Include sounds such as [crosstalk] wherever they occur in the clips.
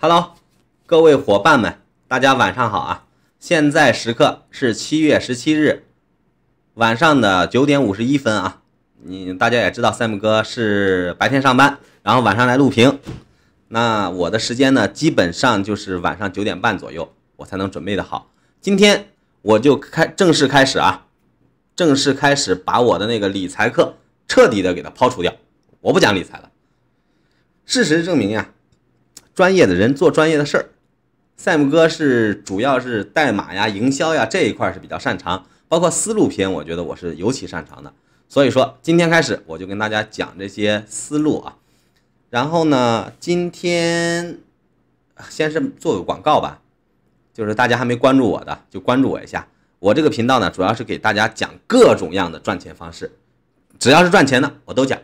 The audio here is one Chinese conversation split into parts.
Hello，各位伙伴们，大家晚上好啊！现在时刻是七月十七日晚上的九点五十一分啊。你大家也知道，三木哥是白天上班，然后晚上来录屏。那我的时间呢，基本上就是晚上九点半左右，我才能准备的好。今天我就开正式开始啊，正式开始把我的那个理财课彻底的给它抛除掉，我不讲理财了。事实证明呀。专业的人做专业的事儿，赛姆哥是主要是代码呀、营销呀这一块是比较擅长，包括思路篇，我觉得我是尤其擅长的。所以说，今天开始我就跟大家讲这些思路啊。然后呢，今天先是做个广告吧，就是大家还没关注我的，就关注我一下。我这个频道呢，主要是给大家讲各种样的赚钱方式，只要是赚钱的我都讲。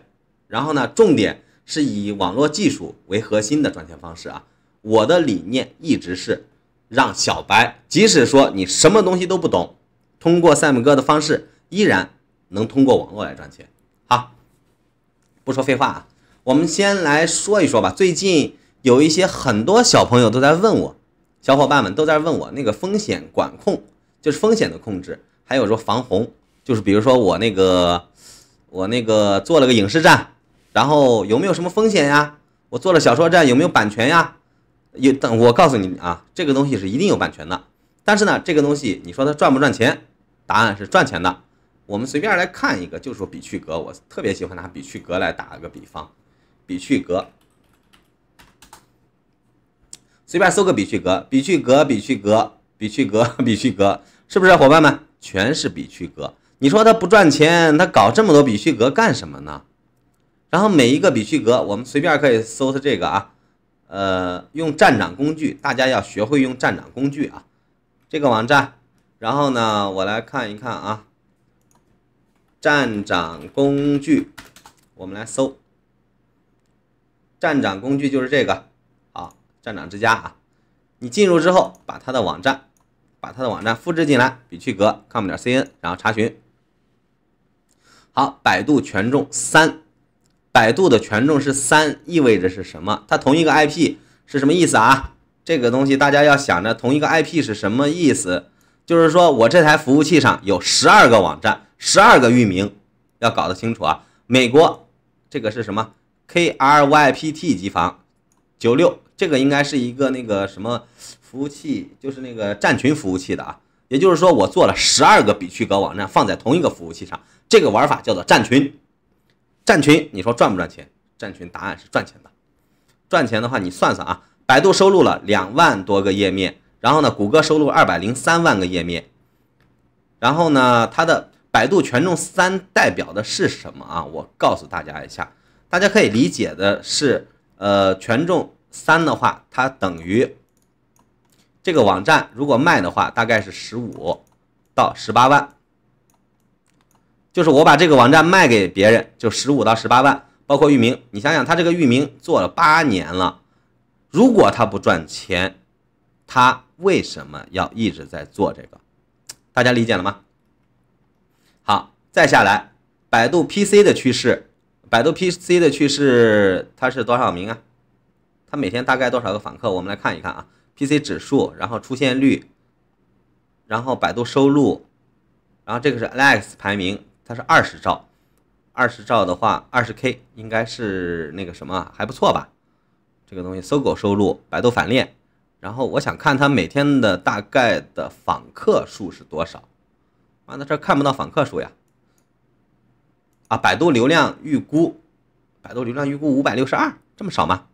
然后呢，重点。是以网络技术为核心的赚钱方式啊！我的理念一直是让小白，即使说你什么东西都不懂，通过 Sam 哥的方式，依然能通过网络来赚钱。好，不说废话啊，我们先来说一说吧。最近有一些很多小朋友都在问我，小伙伴们都在问我那个风险管控，就是风险的控制，还有说防洪，就是比如说我那个我那个做了个影视站。然后有没有什么风险呀？我做了小说站有没有版权呀？有，等我告诉你啊，这个东西是一定有版权的。但是呢，这个东西你说它赚不赚钱？答案是赚钱的。我们随便来看一个，就说比趣格，我特别喜欢拿比趣格来打个比方，比趣格。随便搜个比趣格，比趣格，比趣格，比趣格，[laughs] 比趣格，是不是，伙伴们？全是比趣格。你说它不赚钱，它搞这么多比趣格干什么呢？然后每一个比趣格，我们随便可以搜它这个啊，呃，用站长工具，大家要学会用站长工具啊。这个网站，然后呢，我来看一看啊，站长工具，我们来搜。站长工具就是这个，好，站长之家啊，你进入之后，把它的网站，把它的网站复制进来，比趣格 .com 点 cn，然后查询。好，百度权重三。百度的权重是三，意味着是什么？它同一个 IP 是什么意思啊？这个东西大家要想着同一个 IP 是什么意思，就是说我这台服务器上有十二个网站，十二个域名，要搞得清楚啊。美国这个是什么？K R Y P T 机房九六，这个应该是一个那个什么服务器，就是那个站群服务器的啊。也就是说，我做了十二个比趣阁网站放在同一个服务器上，这个玩法叫做站群。站群，你说赚不赚钱？站群答案是赚钱的。赚钱的话，你算算啊，百度收录了两万多个页面，然后呢，谷歌收录二百零三万个页面，然后呢，它的百度权重三代表的是什么啊？我告诉大家一下，大家可以理解的是，呃，权重三的话，它等于这个网站如果卖的话，大概是十五到十八万。就是我把这个网站卖给别人，就十五到十八万，包括域名。你想想，他这个域名做了八年了，如果他不赚钱，他为什么要一直在做这个？大家理解了吗？好，再下来，百度 PC 的趋势，百度 PC 的趋势它是多少名啊？它每天大概多少个访客？我们来看一看啊，PC 指数，然后出现率，然后百度收录，然后这个是 Alex 排名。它是二十兆，二十兆的话，二十 K 应该是那个什么，还不错吧？这个东西，搜狗收录，百度反链，然后我想看它每天的大概的访客数是多少。完了，这看不到访客数呀。啊，百度流量预估，百度流量预估五百六十二，这么少吗？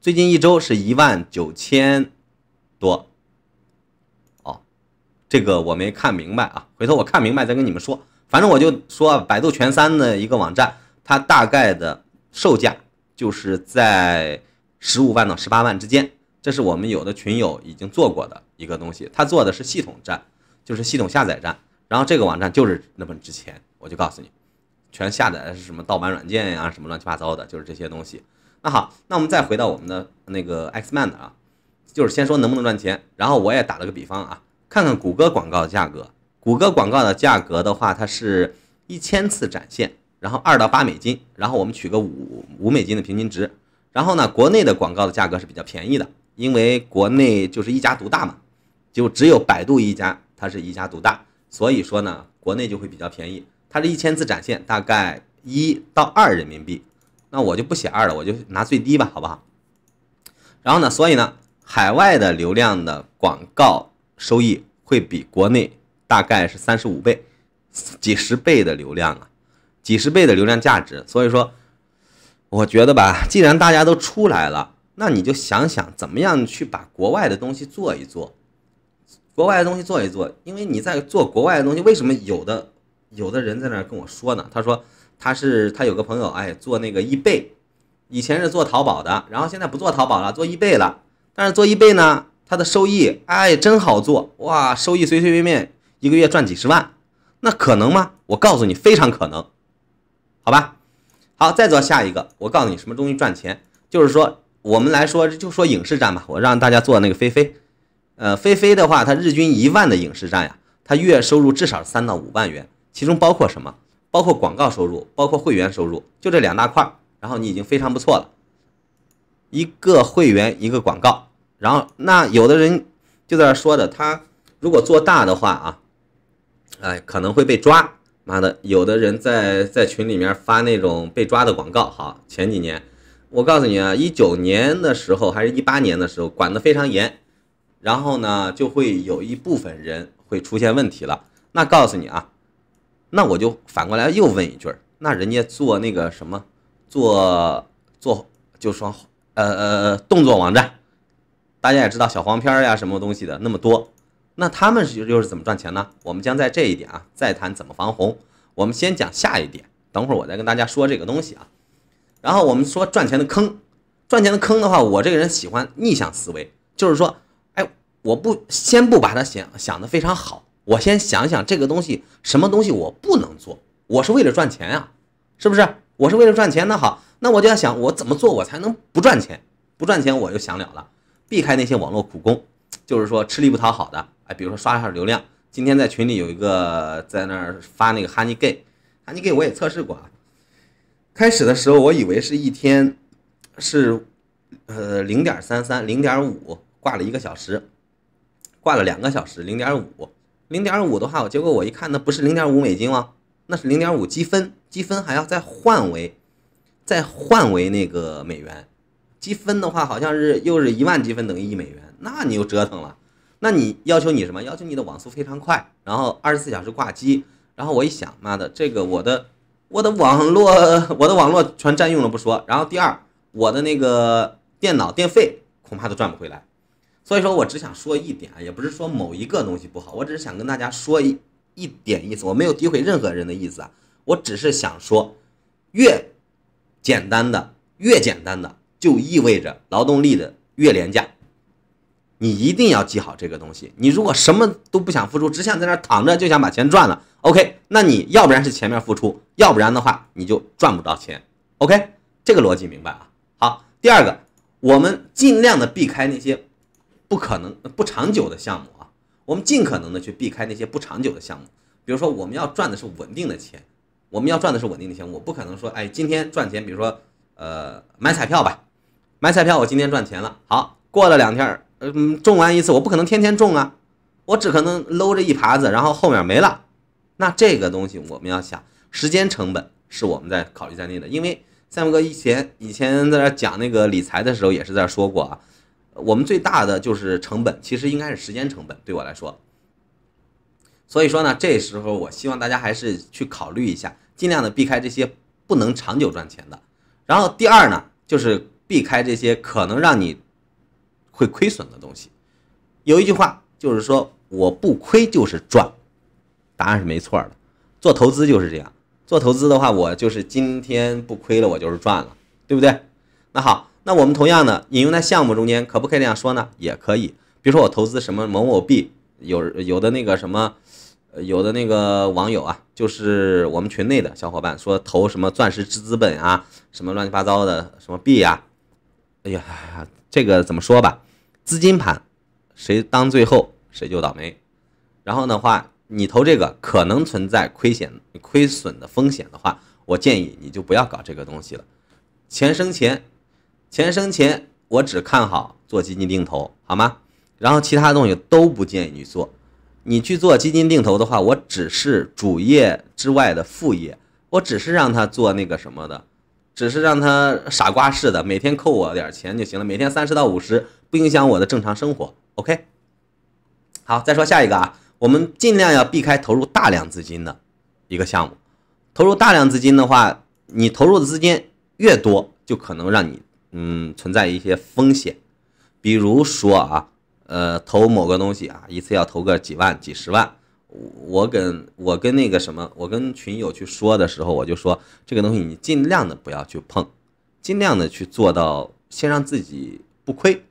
最近一周是一万九千多。哦，这个我没看明白啊，回头我看明白再跟你们说。反正我就说，百度全三的一个网站，它大概的售价就是在十五万到十八万之间。这是我们有的群友已经做过的一个东西，他做的是系统站，就是系统下载站。然后这个网站就是那么值钱，我就告诉你，全下载的是什么盗版软件呀，什么乱七八糟的，就是这些东西。那好，那我们再回到我们的那个 Xman 的啊，就是先说能不能赚钱。然后我也打了个比方啊，看看谷歌广告的价格。谷歌广告的价格的话，它是一千次展现，然后二到八美金，然后我们取个五五美金的平均值。然后呢，国内的广告的价格是比较便宜的，因为国内就是一家独大嘛，就只有百度一家，它是一家独大，所以说呢，国内就会比较便宜。它是一千次展现，大概一到二人民币，那我就不写二了，我就拿最低吧，好不好？然后呢，所以呢，海外的流量的广告收益会比国内。大概是三十五倍，几十倍的流量啊，几十倍的流量价值。所以说，我觉得吧，既然大家都出来了，那你就想想怎么样去把国外的东西做一做，国外的东西做一做。因为你在做国外的东西，为什么有的有的人在那跟我说呢？他说他是他有个朋友，哎，做那个易贝，以前是做淘宝的，然后现在不做淘宝了，做易贝了。但是做易贝呢，他的收益，哎，真好做哇，收益随随便便。一个月赚几十万，那可能吗？我告诉你，非常可能，好吧？好，再做下一个，我告诉你什么东西赚钱，就是说我们来说就说影视站吧，我让大家做那个菲菲，呃，菲菲的话，他日均一万的影视站呀，他月收入至少三到五万元，其中包括什么？包括广告收入，包括会员收入，就这两大块。然后你已经非常不错了，一个会员一个广告。然后那有的人就在那说的，他如果做大的话啊。哎，可能会被抓，妈的！有的人在在群里面发那种被抓的广告。好，前几年我告诉你啊，一九年的时候还是一八年的时候，管得非常严，然后呢就会有一部分人会出现问题了。那告诉你啊，那我就反过来又问一句那人家做那个什么做做就说呃呃动作网站，大家也知道小黄片呀什么东西的那么多。那他们是又是怎么赚钱呢？我们将在这一点啊再谈怎么防洪。我们先讲下一点，等会儿我再跟大家说这个东西啊。然后我们说赚钱的坑，赚钱的坑的话，我这个人喜欢逆向思维，就是说，哎，我不先不把它想想的非常好，我先想想这个东西什么东西我不能做，我是为了赚钱呀，是不是？我是为了赚钱，那好，那我就要想我怎么做我才能不赚钱，不赚钱我就想了了，避开那些网络苦工。就是说吃力不讨好的，哎，比如说刷一下流量。今天在群里有一个在那儿发那个 Honey Gay，Honey Gay 我也测试过啊。开始的时候我以为是一天是呃零点三三零点五挂了一个小时，挂了两个小时零点五零点五的话，结果我一看那不是零点五美金吗？那是零点五积分，积分还要再换为再换为那个美元。积分的话好像是又是一万积分等于一美元。那你又折腾了，那你要求你什么？要求你的网速非常快，然后二十四小时挂机。然后我一想，妈的，这个我的我的网络，我的网络全占用了不说，然后第二，我的那个电脑电费恐怕都赚不回来。所以说我只想说一点，也不是说某一个东西不好，我只是想跟大家说一一点意思，我没有诋毁任何人的意思啊，我只是想说，越简单的越简单的就意味着劳动力的越廉价。你一定要记好这个东西。你如果什么都不想付出，只想在那躺着就想把钱赚了，OK？那你要不然是前面付出，要不然的话你就赚不着钱，OK？这个逻辑明白啊？好，第二个，我们尽量的避开那些不可能不长久的项目啊，我们尽可能的去避开那些不长久的项目。比如说，我们要赚的是稳定的钱，我们要赚的是稳定的钱，我不可能说，哎，今天赚钱，比如说，呃，买彩票吧，买彩票我今天赚钱了，好，过了两天嗯，种完一次，我不可能天天种啊，我只可能搂着一耙子，然后后面没了。那这个东西我们要想，时间成本是我们在考虑在内的。因为三毛哥以前以前在那讲那个理财的时候，也是在说过啊，我们最大的就是成本，其实应该是时间成本，对我来说。所以说呢，这时候我希望大家还是去考虑一下，尽量的避开这些不能长久赚钱的。然后第二呢，就是避开这些可能让你。会亏损的东西，有一句话就是说我不亏就是赚，答案是没错的。做投资就是这样，做投资的话，我就是今天不亏了，我就是赚了，对不对？那好，那我们同样的引用在项目中间，可不可以这样说呢？也可以。比如说我投资什么某某币，有有的那个什么，有的那个网友啊，就是我们群内的小伙伴说投什么钻石之资本啊，什么乱七八糟的什么币呀，哎呀。这个怎么说吧，资金盘，谁当最后谁就倒霉。然后的话，你投这个可能存在亏险亏损的风险的话，我建议你就不要搞这个东西了。钱生钱，钱生钱，我只看好做基金定投，好吗？然后其他东西都不建议你做。你去做基金定投的话，我只是主业之外的副业，我只是让他做那个什么的。只是让他傻瓜似的每天扣我点钱就行了，每天三十到五十，不影响我的正常生活。OK，好，再说下一个啊，我们尽量要避开投入大量资金的一个项目。投入大量资金的话，你投入的资金越多，就可能让你嗯存在一些风险。比如说啊，呃，投某个东西啊，一次要投个几万、几十万。我跟我跟那个什么，我跟群友去说的时候，我就说这个东西你尽量的不要去碰，尽量的去做到先让自己不亏。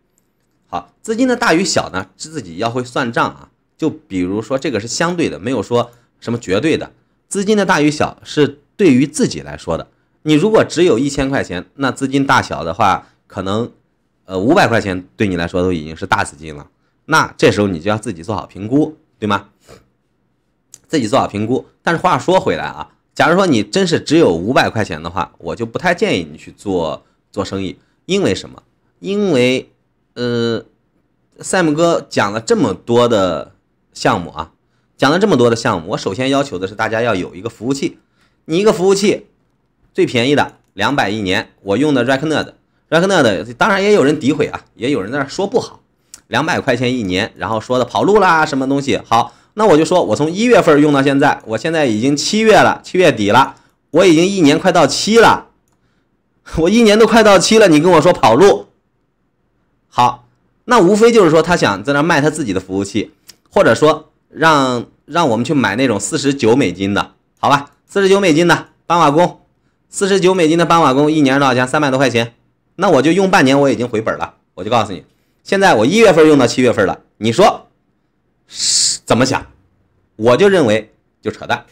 好，资金的大与小呢，自己要会算账啊。就比如说这个是相对的，没有说什么绝对的。资金的大与小是对于自己来说的。你如果只有一千块钱，那资金大小的话，可能呃五百块钱对你来说都已经是大资金了。那这时候你就要自己做好评估，对吗？自己做好评估，但是话说回来啊，假如说你真是只有五百块钱的话，我就不太建议你去做做生意。因为什么？因为呃，赛姆哥讲了这么多的项目啊，讲了这么多的项目，我首先要求的是大家要有一个服务器。你一个服务器，最便宜的两百一年，我用的 Reknew 的 Reknew 的，当然也有人诋毁啊，也有人在那说不好，两百块钱一年，然后说的跑路啦什么东西，好。那我就说，我从一月份用到现在，我现在已经七月了，七月底了，我已经一年快到期了，[laughs] 我一年都快到期了。你跟我说跑路，好，那无非就是说他想在那卖他自己的服务器，或者说让让我们去买那种四十九美金的，好吧，四十九美金的斑马弓四十九美金的斑马弓，一年多少钱？三百多块钱。那我就用半年，我已经回本了。我就告诉你，现在我一月份用到七月份了，你说，是。怎么想，我就认为就扯淡，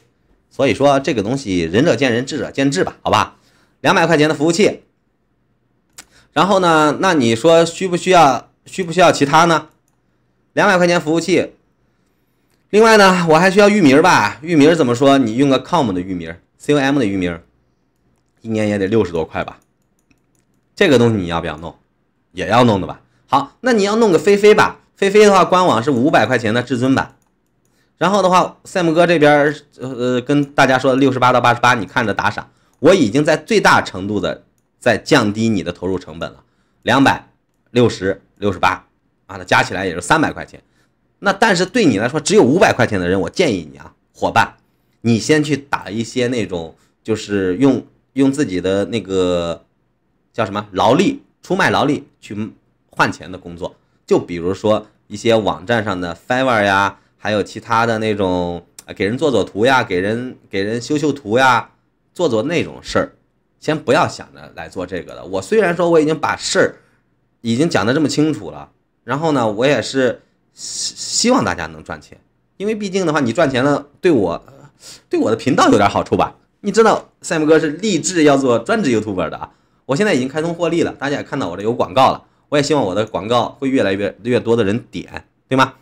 所以说这个东西仁者见仁，智者见智吧，好吧，两百块钱的服务器，然后呢，那你说需不需要需不需要其他呢？两百块钱服务器，另外呢，我还需要域名吧？域名怎么说？你用个 com 的域名，com 的域名，一年也得六十多块吧？这个东西你要不要弄？也要弄的吧？好，那你要弄个飞飞吧？飞飞的话，官网是五百块钱的至尊版。然后的话，赛姆哥这边呃呃跟大家说，六十八到八十八，你看着打赏。我已经在最大程度的在降低你的投入成本了，两百六十六十八啊，那加起来也就三百块钱。那但是对你来说只有五百块钱的人，我建议你啊，伙伴，你先去打一些那种就是用用自己的那个叫什么劳力出卖劳力去换钱的工作，就比如说一些网站上的 Fiverr 呀。还有其他的那种，给人做做图呀，给人给人修修图呀，做做那种事儿，先不要想着来做这个的。我虽然说我已经把事儿已经讲的这么清楚了，然后呢，我也是希希望大家能赚钱，因为毕竟的话，你赚钱了，对我，对我的频道有点好处吧？你知道，赛姆哥是立志要做专职 YouTuber 的啊。我现在已经开通获利了，大家也看到我这有广告了，我也希望我的广告会越来越越多的人点，对吗？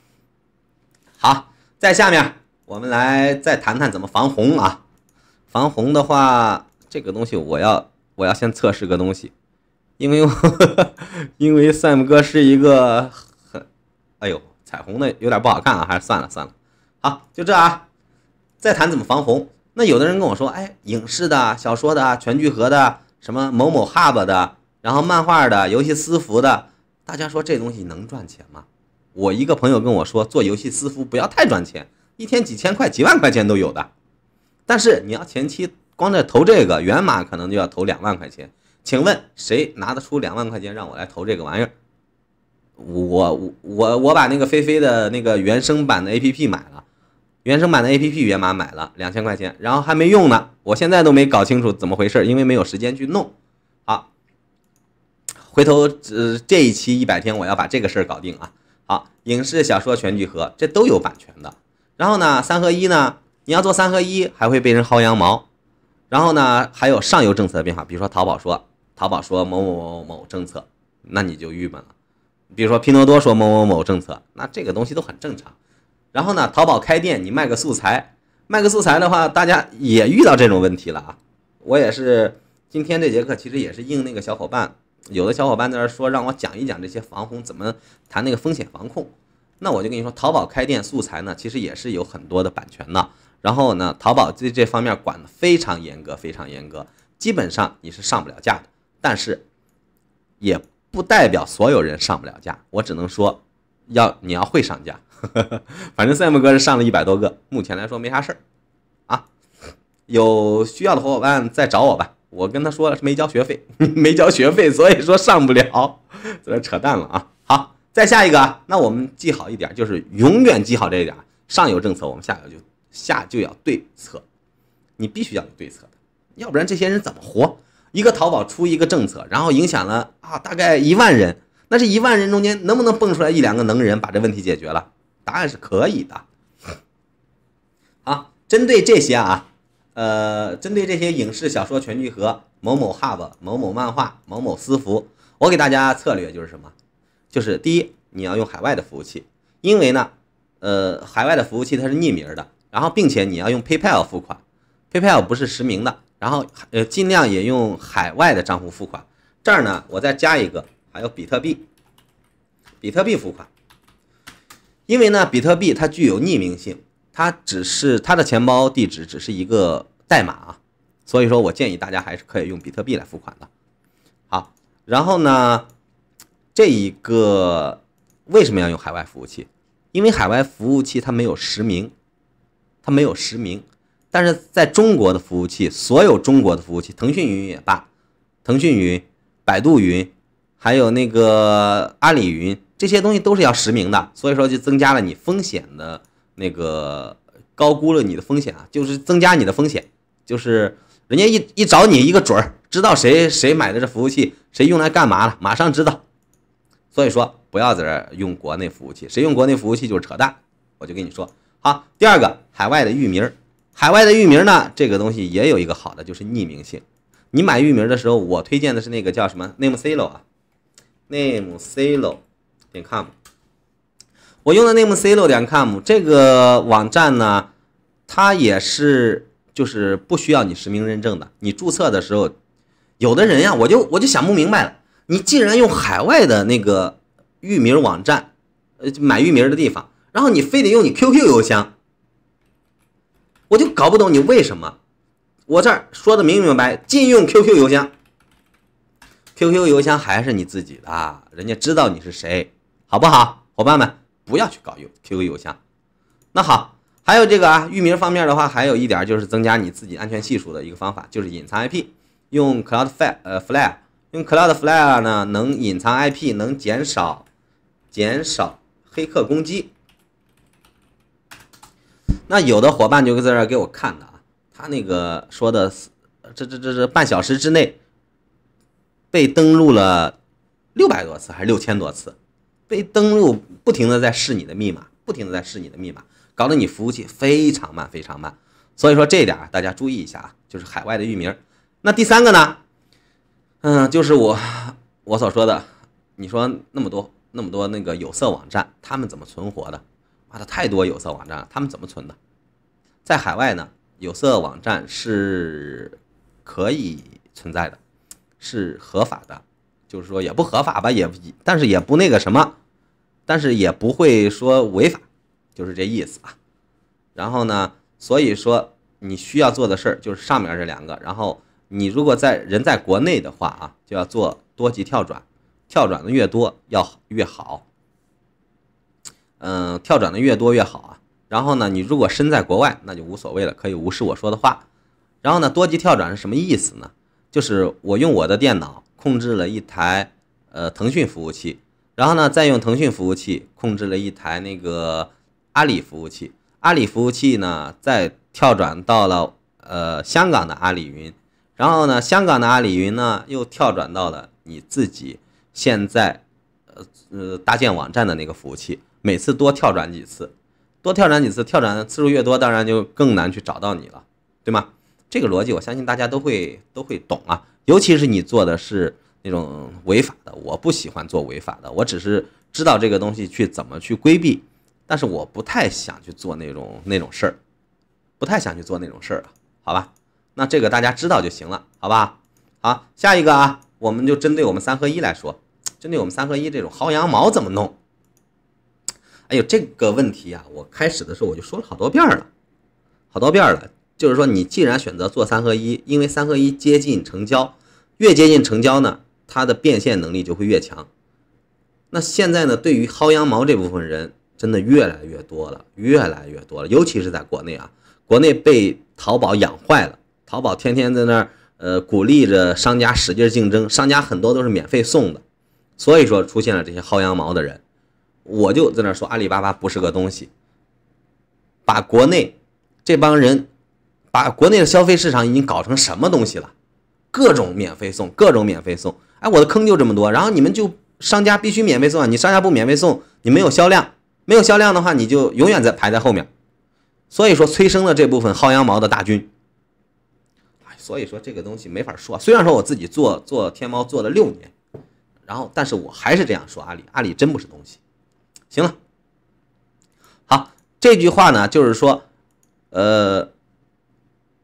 好，在下面我们来再谈谈怎么防洪啊。防洪的话，这个东西我要我要先测试个东西，因为 [laughs] 因为 Sam 哥是一个很，哎呦，彩虹的有点不好看啊，还是算了算了。好，就这啊。再谈怎么防洪。那有的人跟我说，哎，影视的、小说的、全聚合的、什么某某 Hub 的，然后漫画的、游戏私服的，大家说这东西能赚钱吗？我一个朋友跟我说，做游戏私服不要太赚钱，一天几千块、几万块钱都有的。但是你要前期光在投这个源码，可能就要投两万块钱。请问谁拿得出两万块钱让我来投这个玩意儿？我我我我把那个菲菲的那个原生版的 APP 买了，原生版的 APP 源码买了两千块钱，然后还没用呢，我现在都没搞清楚怎么回事，因为没有时间去弄。好，回头呃这一期一百天我要把这个事儿搞定啊。好，影视小说全聚合，这都有版权的。然后呢，三合一呢，你要做三合一，还会被人薅羊毛。然后呢，还有上游政策的变化，比如说淘宝说淘宝说某某某政策，那你就郁闷了。比如说拼多多说某某某政策，那这个东西都很正常。然后呢，淘宝开店，你卖个素材，卖个素材的话，大家也遇到这种问题了啊。我也是今天这节课，其实也是应那个小伙伴。有的小伙伴在这说让我讲一讲这些防洪怎么谈那个风险防控，那我就跟你说，淘宝开店素材呢其实也是有很多的版权的，然后呢，淘宝对这方面管的非常严格，非常严格，基本上你是上不了架的，但是也不代表所有人上不了架，我只能说要你要会上架，呵 [laughs] 呵反正 a 木哥是上了一百多个，目前来说没啥事儿啊，有需要的伙伴再找我吧。我跟他说了，没交学费，[laughs] 没交学费，所以说上不了，这扯淡了啊！好，再下一个，那我们记好一点，就是永远记好这一点上有政策，我们下有就下就要对策，你必须要有对策的，要不然这些人怎么活？一个淘宝出一个政策，然后影响了啊，大概一万人，那是一万人中间能不能蹦出来一两个能人把这问题解决了？答案是可以的。[laughs] 好，针对这些啊。呃，针对这些影视小说全聚合某某 Hub、某某漫画、某某私服，我给大家策略就是什么？就是第一，你要用海外的服务器，因为呢，呃，海外的服务器它是匿名的，然后并且你要用 PayPal 付款，PayPal 不是实名的，然后呃，尽量也用海外的账户付款。这儿呢，我再加一个，还有比特币，比特币付款，因为呢，比特币它具有匿名性。它只是它的钱包地址只是一个代码，所以说我建议大家还是可以用比特币来付款的。好，然后呢，这一个为什么要用海外服务器？因为海外服务器它没有实名，它没有实名。但是在中国的服务器，所有中国的服务器，腾讯云也罢，腾讯云、百度云，还有那个阿里云这些东西都是要实名的，所以说就增加了你风险的。那个高估了你的风险啊，就是增加你的风险，就是人家一一找你一个准儿，知道谁谁买的这服务器，谁用来干嘛了，马上知道。所以说不要在这儿用国内服务器，谁用国内服务器就是扯淡，我就跟你说。好，第二个海外的域名，海外的域名呢，这个东西也有一个好的，就是匿名性。你买域名的时候，我推荐的是那个叫什么 NameCilo 啊，NameCilo 点 com。我用的 namecilo 点 com 这个网站呢，它也是就是不需要你实名认证的。你注册的时候，有的人呀，我就我就想不明白了，你既然用海外的那个域名网站，呃，买域名的地方，然后你非得用你 QQ 邮箱，我就搞不懂你为什么。我这儿说的明明白，禁用 QQ 邮箱。QQ 邮箱还是你自己的，人家知道你是谁，好不好，伙伴们？不要去搞邮 QQ 邮箱。那好，还有这个啊，域名方面的话，还有一点就是增加你自己安全系数的一个方法，就是隐藏 IP，用 Cloudflare，呃，flare 用 Cloudflare 呢能隐藏 IP，能减少减少黑客攻击。那有的伙伴就在这给我看的啊，他那个说的，这这这这半小时之内被登录了六百多次还是六千多次。被登录，不停的在试你的密码，不停的在试你的密码，搞得你服务器非常慢，非常慢。所以说这一点啊，大家注意一下啊，就是海外的域名。那第三个呢，嗯，就是我我所说的，你说那么多那么多那个有色网站，他们怎么存活的？妈的，太多有色网站了，他们怎么存的？在海外呢，有色网站是可以存在的，是合法的。就是说也不合法吧，也但是也不那个什么，但是也不会说违法，就是这意思啊。然后呢，所以说你需要做的事儿就是上面这两个。然后你如果在人在国内的话啊，就要做多级跳转，跳转的越多要越好。嗯，跳转的越多越好啊。然后呢，你如果身在国外，那就无所谓了，可以无视我说的话。然后呢，多级跳转是什么意思呢？就是我用我的电脑。控制了一台，呃，腾讯服务器，然后呢，再用腾讯服务器控制了一台那个阿里服务器，阿里服务器呢，再跳转到了呃香港的阿里云，然后呢，香港的阿里云呢，又跳转到了你自己现在呃呃搭建网站的那个服务器，每次多跳转几次，多跳转几次，跳转的次数越多，当然就更难去找到你了，对吗？这个逻辑我相信大家都会都会懂啊。尤其是你做的是那种违法的，我不喜欢做违法的。我只是知道这个东西去怎么去规避，但是我不太想去做那种那种事儿，不太想去做那种事儿好吧？那这个大家知道就行了，好吧？好，下一个啊，我们就针对我们三合一来说，针对我们三合一这种薅羊毛怎么弄？哎呦，这个问题啊，我开始的时候我就说了好多遍了，好多遍了，就是说你既然选择做三合一，因为三合一接近成交。越接近成交呢，它的变现能力就会越强。那现在呢，对于薅羊毛这部分人，真的越来越多了，越来越多了，尤其是在国内啊，国内被淘宝养坏了，淘宝天天在那儿呃鼓励着商家使劲竞争，商家很多都是免费送的，所以说出现了这些薅羊毛的人。我就在那说阿里巴巴不是个东西，把国内这帮人，把国内的消费市场已经搞成什么东西了？各种免费送，各种免费送，哎，我的坑就这么多。然后你们就商家必须免费送，啊！你商家不免费送，你没有销量，没有销量的话，你就永远在排在后面。所以说催生了这部分薅羊毛的大军。哎，所以说这个东西没法说。虽然说我自己做做天猫做了六年，然后但是我还是这样说，阿里阿里真不是东西。行了，好，这句话呢就是说，呃，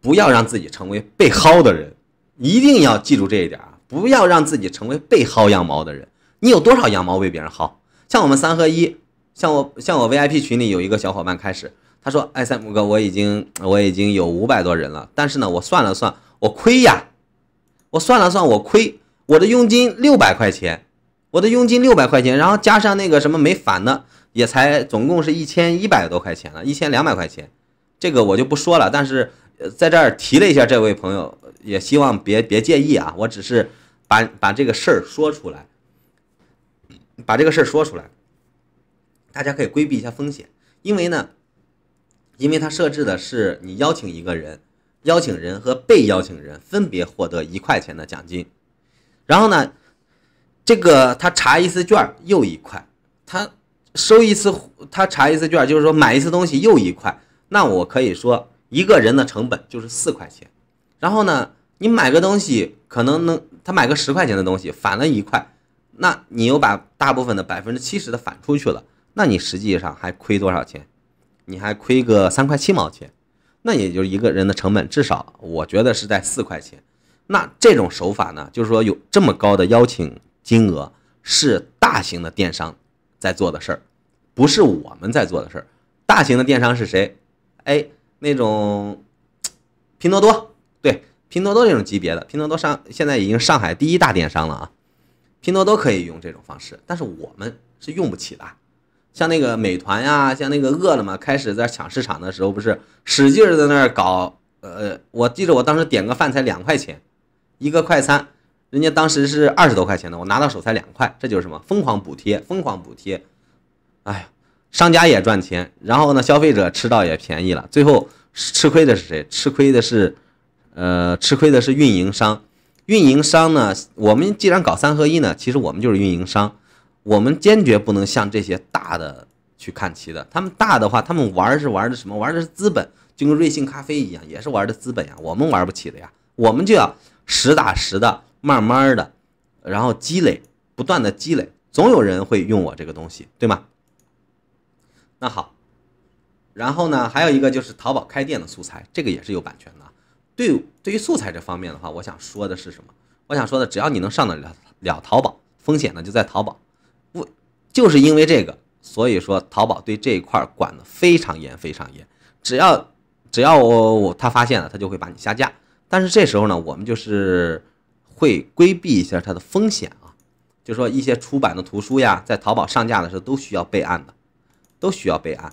不要让自己成为被薅的人。一定要记住这一点啊！不要让自己成为被薅羊毛的人。你有多少羊毛被别人薅？像我们三合一，像我像我 VIP 群里有一个小伙伴开始，他说：“哎，三木哥，我已经我已经有五百多人了，但是呢，我算了算，我亏呀！我算了算，我亏，我的佣金六百块钱，我的佣金六百块钱，然后加上那个什么没返的，也才总共是一千一百多块钱了，一千两百块钱。这个我就不说了，但是。”在这儿提了一下这位朋友，也希望别别介意啊。我只是把把这个事儿说出来，把这个事儿说出来，大家可以规避一下风险。因为呢，因为它设置的是你邀请一个人，邀请人和被邀请人分别获得一块钱的奖金。然后呢，这个他查一次券又一块，他收一次他查一次券，就是说买一次东西又一块。那我可以说。一个人的成本就是四块钱，然后呢，你买个东西可能能他买个十块钱的东西返了一块，那你又把大部分的百分之七十的返出去了，那你实际上还亏多少钱？你还亏个三块七毛钱，那也就是一个人的成本，至少我觉得是在四块钱。那这种手法呢，就是说有这么高的邀请金额是大型的电商在做的事儿，不是我们在做的事儿。大型的电商是谁？哎。那种拼多多，对拼多多这种级别的，拼多多上现在已经上海第一大电商了啊。拼多多可以用这种方式，但是我们是用不起的。像那个美团呀，像那个饿了么，开始在抢市场的时候，不是使劲在那儿搞？呃，我记着我当时点个饭才两块钱，一个快餐，人家当时是二十多块钱的，我拿到手才两块，这就是什么疯狂补贴，疯狂补贴。哎呀。商家也赚钱，然后呢，消费者吃到也便宜了。最后吃亏的是谁？吃亏的是，呃，吃亏的是运营商。运营商呢，我们既然搞三合一呢，其实我们就是运营商。我们坚决不能像这些大的去看齐的。他们大的话，他们玩是玩的什么？玩的是资本，就跟瑞幸咖啡一样，也是玩的资本呀。我们玩不起的呀。我们就要实打实的，慢慢的，然后积累，不断的积累，总有人会用我这个东西，对吗？那好，然后呢，还有一个就是淘宝开店的素材，这个也是有版权的。对，对于素材这方面的话，我想说的是什么？我想说的，只要你能上得了了淘宝，风险呢就在淘宝。我就是因为这个，所以说淘宝对这一块管的非常严，非常严。只要只要我我他发现了，他就会把你下架。但是这时候呢，我们就是会规避一下它的风险啊，就是说一些出版的图书呀，在淘宝上架的时候都需要备案的。都需要备案，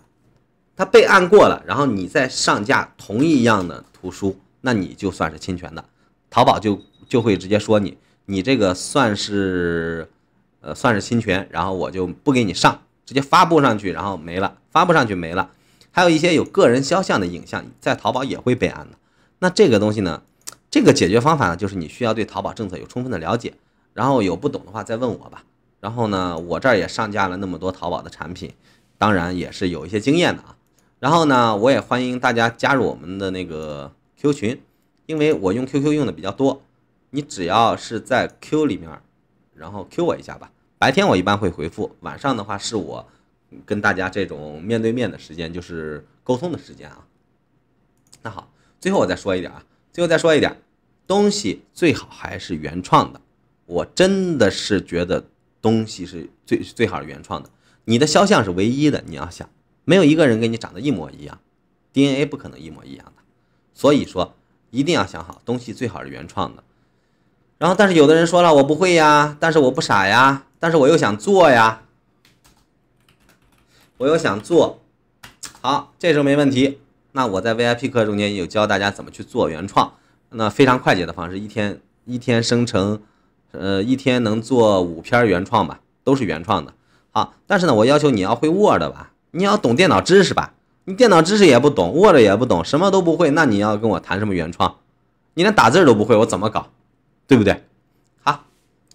他备案过了，然后你再上架同一样的图书，那你就算是侵权的，淘宝就就会直接说你，你这个算是呃算是侵权，然后我就不给你上，直接发布上去，然后没了，发布上去没了。还有一些有个人肖像的影像，在淘宝也会备案的。那这个东西呢，这个解决方法呢，就是你需要对淘宝政策有充分的了解，然后有不懂的话再问我吧。然后呢，我这儿也上架了那么多淘宝的产品。当然也是有一些经验的啊，然后呢，我也欢迎大家加入我们的那个 Q 群，因为我用 QQ 用的比较多，你只要是在 Q 里面，然后 Q 我一下吧，白天我一般会回复，晚上的话是我跟大家这种面对面的时间，就是沟通的时间啊。那好，最后我再说一点啊，最后再说一点，东西最好还是原创的，我真的是觉得东西是最最好是原创的。你的肖像是唯一的，你要想，没有一个人跟你长得一模一样，DNA 不可能一模一样的，所以说一定要想好东西最好是原创的。然后，但是有的人说了，我不会呀，但是我不傻呀，但是我又想做呀，我又想做，好，这时候没问题。那我在 VIP 课中间有教大家怎么去做原创，那非常快捷的方式，一天一天生成，呃，一天能做五篇原创吧，都是原创的。好，但是呢，我要求你要会 Word 吧，你要懂电脑知识吧，你电脑知识也不懂，Word 也不懂，什么都不会，那你要跟我谈什么原创？你连打字都不会，我怎么搞？对不对？好，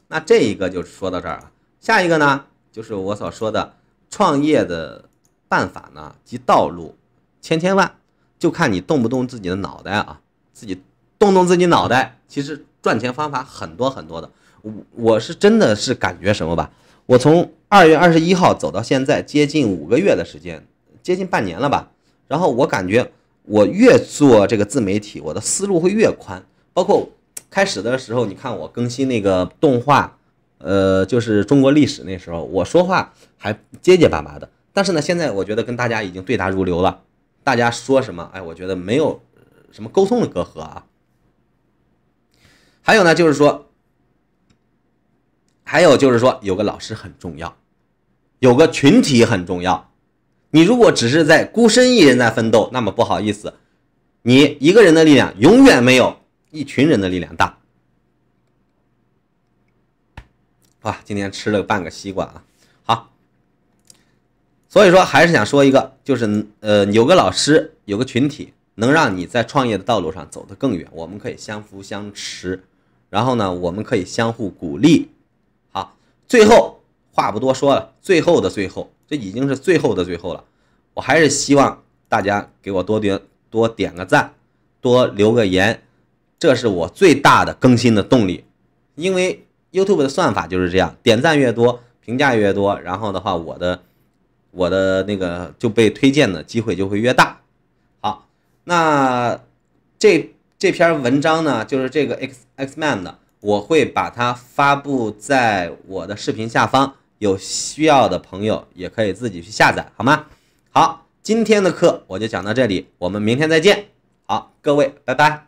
那这一个就说到这儿了。下一个呢，就是我所说的创业的办法呢及道路，千千万，就看你动不动自己的脑袋啊，自己动动自己脑袋，其实赚钱方法很多很多的。我我是真的是感觉什么吧，我从。二月二十一号走到现在，接近五个月的时间，接近半年了吧。然后我感觉，我越做这个自媒体，我的思路会越宽。包括开始的时候，你看我更新那个动画，呃，就是中国历史那时候，我说话还结结巴巴的。但是呢，现在我觉得跟大家已经对答如流了。大家说什么，哎，我觉得没有什么沟通的隔阂啊。还有呢，就是说。还有就是说，有个老师很重要，有个群体很重要。你如果只是在孤身一人在奋斗，那么不好意思，你一个人的力量永远没有一群人的力量大。哇，今天吃了半个西瓜啊！好，所以说还是想说一个，就是呃，有个老师，有个群体，能让你在创业的道路上走得更远。我们可以相扶相持，然后呢，我们可以相互鼓励。最后话不多说了，最后的最后，这已经是最后的最后了。我还是希望大家给我多点多点个赞，多留个言，这是我最大的更新的动力。因为 YouTube 的算法就是这样，点赞越多，评价越多，然后的话，我的我的那个就被推荐的机会就会越大。好，那这这篇文章呢，就是这个 X X Man 的。我会把它发布在我的视频下方，有需要的朋友也可以自己去下载，好吗？好，今天的课我就讲到这里，我们明天再见。好，各位，拜拜。